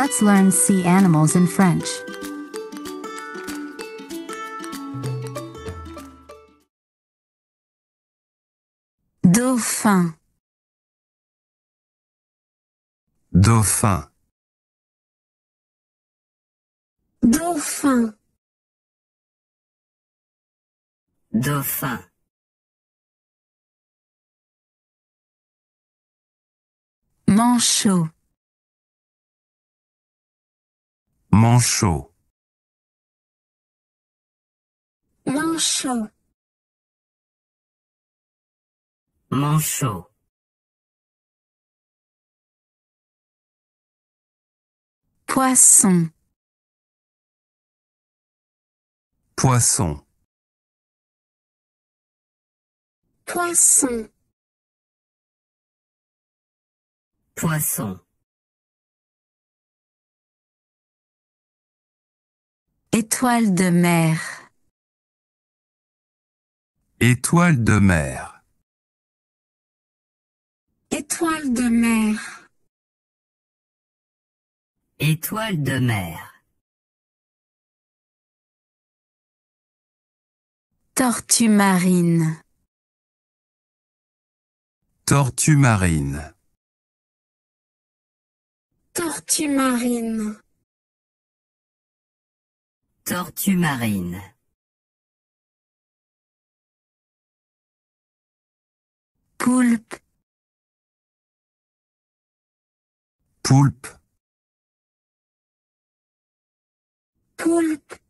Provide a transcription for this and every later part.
Let's learn sea animals in French. Dauphin. Dauphin. Dauphin. Dauphin. Manchot. Manchot. Manchot. Manchot. Poisson. Poisson. Poisson. Poisson. Étoile de mer. Étoile de mer. Étoile de mer. Étoile de mer. Tortue marine. Tortue marine. Tortue marine. Tortue marine. Poulpe. Poulpe. Poulpe.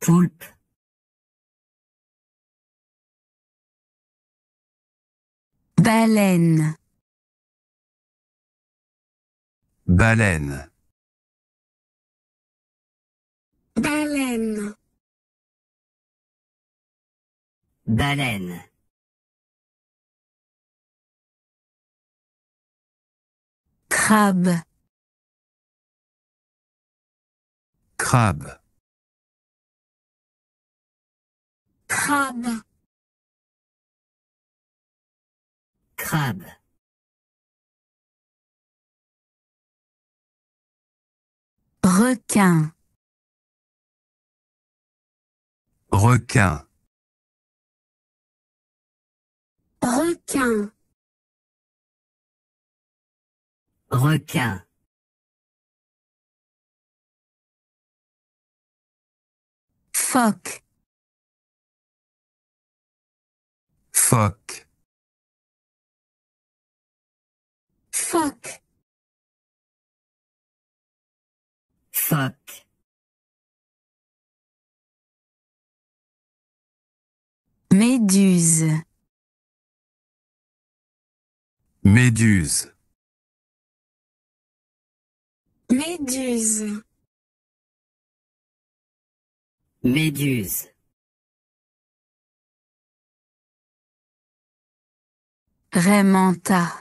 Poulpe. Baleine. Baleine. Baleine. Baleine. Crabe. Crabe. Crabe. Crabe. Requin. Requin. Requin. Requin. Phoque. Phoque. Phoque. Phoque. Méduse. Méduse. Méduse. Méduse. Raymanta.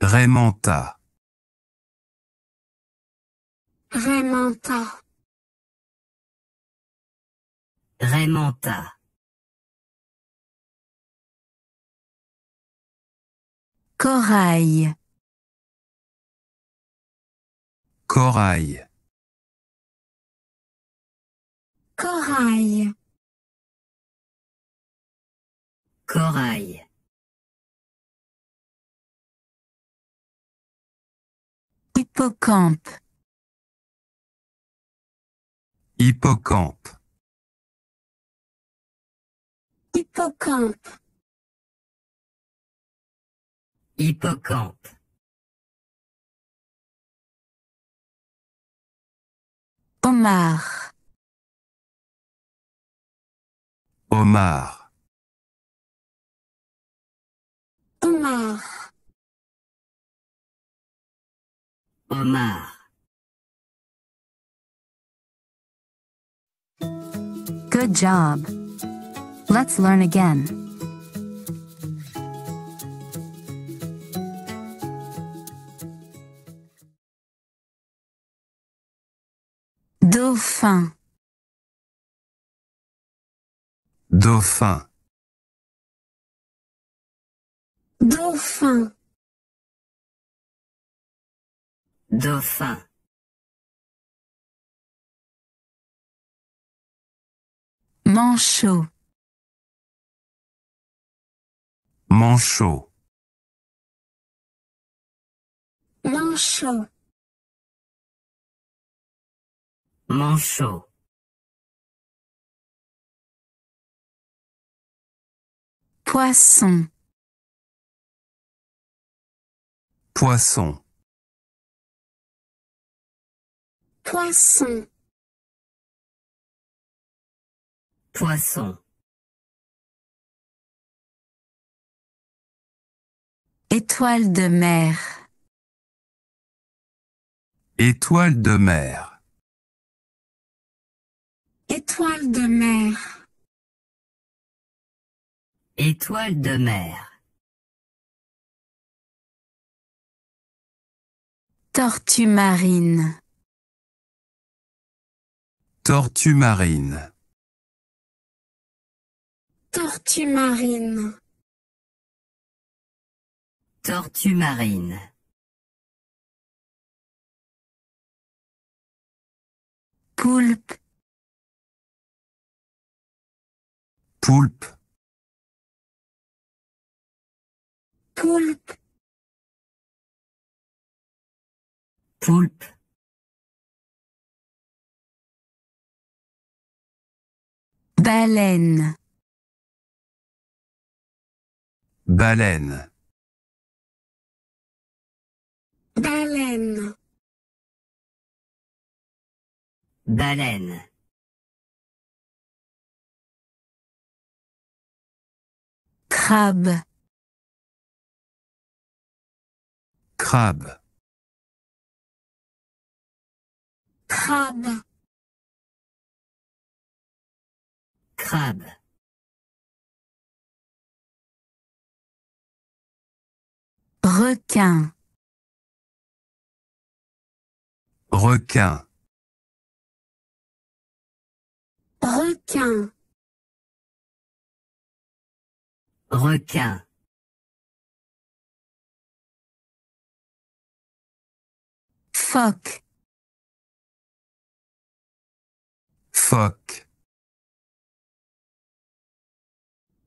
Raymanta. Raymanta. Corail. Corail. Corail. Corail. Hippocampe. Hippocampe. Hippocampe. Hippocampe. Homard. Homard. Homard. Homard. Good job. Let's learn again. Dauphin. Dauphin. Dauphin. Dauphin. Manchot. Manchot. Manchot. Manchot. Poisson. Poisson. Poisson. Poisson. Étoile de mer. Étoile de mer. Étoile de mer. Étoile de mer. Tortue marine. Tortue marine. Tortue marine. Tortue marine. Poulpe. Poulpe. Poulpe. Poulpe. Baleine. Baleine. Baleine. Baleine. Crabe. Crabe. Crabe. Crabe. Requin. requin requin requin phoque phoque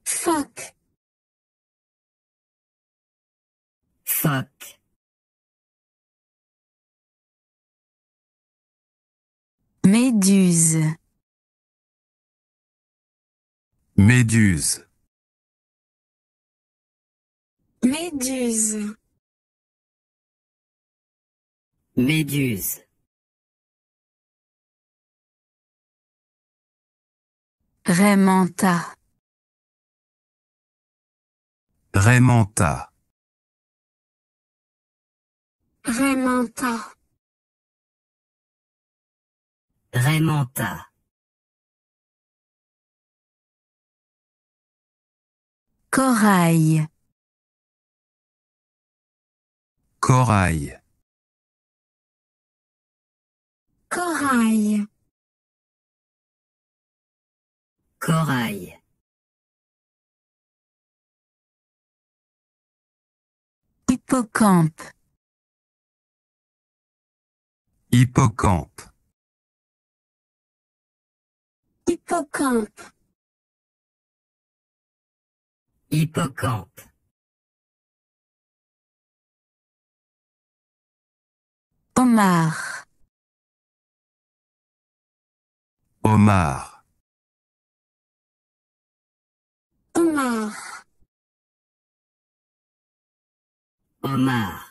phoque phoque Méduse. Méduse. Méduse. Méduse. Raymanta. Raymanta. Raymanta. Corail. Corail. Corail. Corail. Hippocampe. Hippocampe. Hippocampe. Hippocampe. Homard. Homard. Homard. Homard.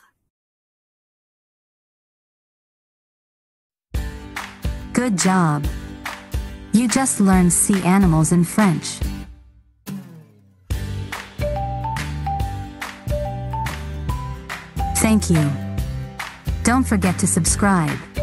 Good job. You just learned sea animals in French. Thank you. Don't forget to subscribe.